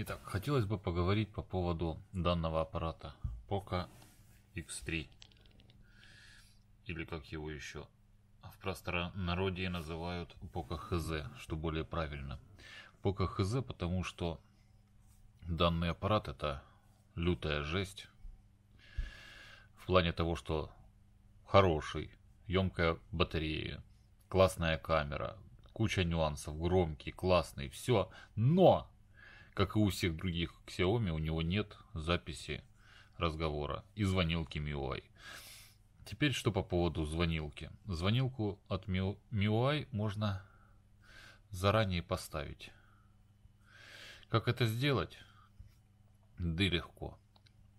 Итак, хотелось бы поговорить по поводу данного аппарата Poco X3 или как его еще в простонародье называют Poco HZ, что более правильно. Poco HZ, потому что данный аппарат это лютая жесть в плане того, что хороший, емкая батарея, классная камера, куча нюансов, громкий, классный, все, но как и у всех других Xiaomi, у него нет записи разговора и звонилки MIUI. Теперь что по поводу звонилки. Звонилку от MIUI можно заранее поставить. Как это сделать? Да легко.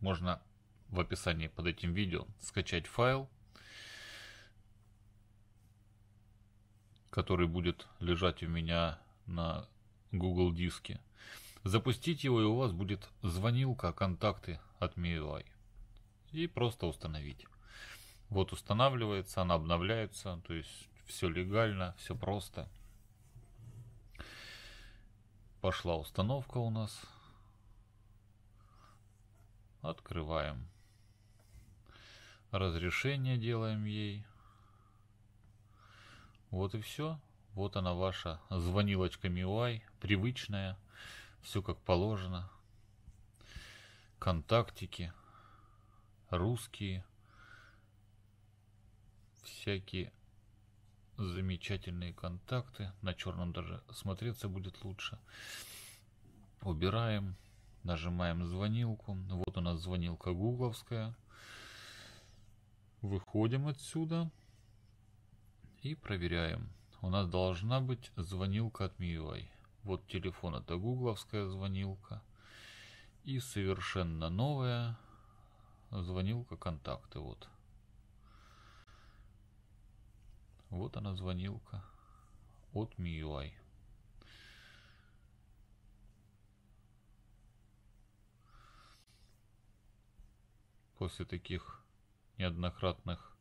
Можно в описании под этим видео скачать файл, который будет лежать у меня на Google диске. Запустить его, и у вас будет звонилка «Контакты» от MIUI. И просто установить. Вот устанавливается, она обновляется, то есть все легально, все просто. Пошла установка у нас. Открываем. Разрешение делаем ей. Вот и все. Вот она ваша звонилочка MIUI, привычная все как положено. Контактики, русские, всякие замечательные контакты. На черном даже смотреться будет лучше. Убираем, нажимаем звонилку. Вот у нас звонилка гугловская. Выходим отсюда и проверяем. У нас должна быть звонилка от MIUI. Вот телефон это гугловская звонилка. И совершенно новая звонилка контакты. Вот. Вот она звонилка от MIUI. После таких неоднократных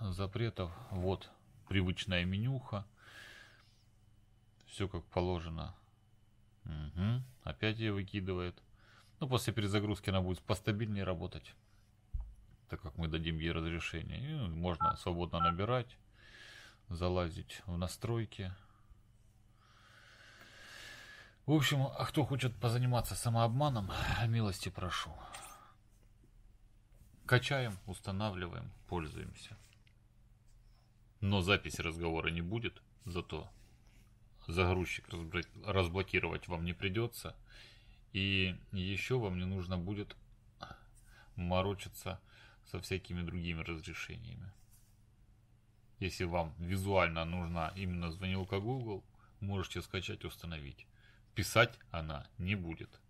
запретов вот привычная менюха – все как положено. Угу. Опять ее выкидывает. Ну, после перезагрузки она будет постабильнее работать. Так как мы дадим ей разрешение. И можно свободно набирать, залазить в настройки. В общем, а кто хочет позаниматься самообманом, милости прошу. Качаем, устанавливаем, пользуемся. Но записи разговора не будет, зато загрузчик разблокировать вам не придется. И еще вам не нужно будет морочиться со всякими другими разрешениями. Если вам визуально нужна именно звонилка Google, можете скачать и установить. Писать она не будет.